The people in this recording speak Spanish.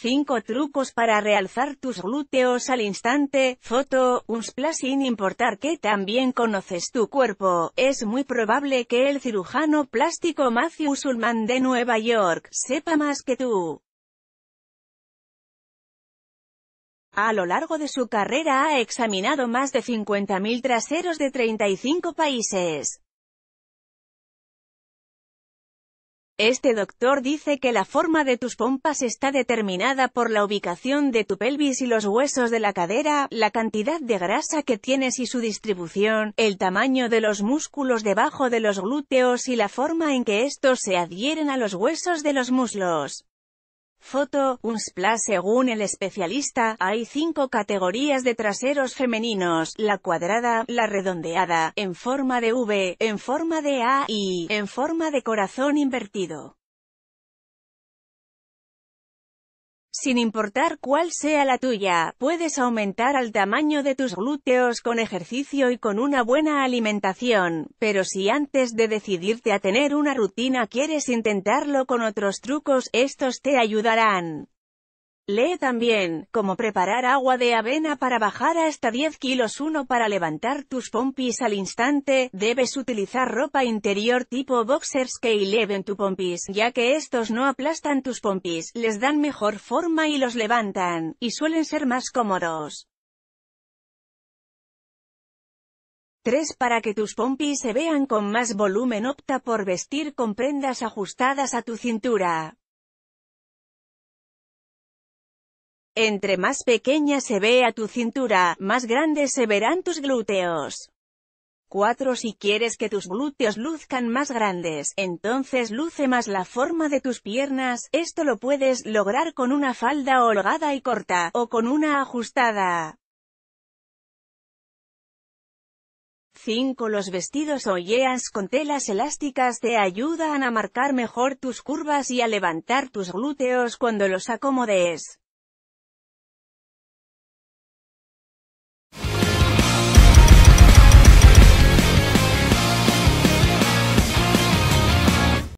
5 trucos para realzar tus glúteos al instante, foto, un splash sin importar que también conoces tu cuerpo, es muy probable que el cirujano plástico Matthew Sulman de Nueva York, sepa más que tú. A lo largo de su carrera ha examinado más de 50.000 traseros de 35 países. Este doctor dice que la forma de tus pompas está determinada por la ubicación de tu pelvis y los huesos de la cadera, la cantidad de grasa que tienes y su distribución, el tamaño de los músculos debajo de los glúteos y la forma en que estos se adhieren a los huesos de los muslos. Foto, un splash Según el especialista, hay cinco categorías de traseros femeninos, la cuadrada, la redondeada, en forma de V, en forma de A y en forma de corazón invertido. Sin importar cuál sea la tuya, puedes aumentar al tamaño de tus glúteos con ejercicio y con una buena alimentación, pero si antes de decidirte a tener una rutina quieres intentarlo con otros trucos, estos te ayudarán. Lee también, cómo preparar agua de avena para bajar hasta 10 kilos 1 para levantar tus pompis al instante, debes utilizar ropa interior tipo boxers que eleven tu pompis, ya que estos no aplastan tus pompis, les dan mejor forma y los levantan, y suelen ser más cómodos. 3. Para que tus pompis se vean con más volumen opta por vestir con prendas ajustadas a tu cintura. Entre más pequeña se vea tu cintura, más grandes se verán tus glúteos. 4. Si quieres que tus glúteos luzcan más grandes, entonces luce más la forma de tus piernas, esto lo puedes lograr con una falda holgada y corta, o con una ajustada. 5. Los vestidos o yeas con telas elásticas te ayudan a marcar mejor tus curvas y a levantar tus glúteos cuando los acomodes.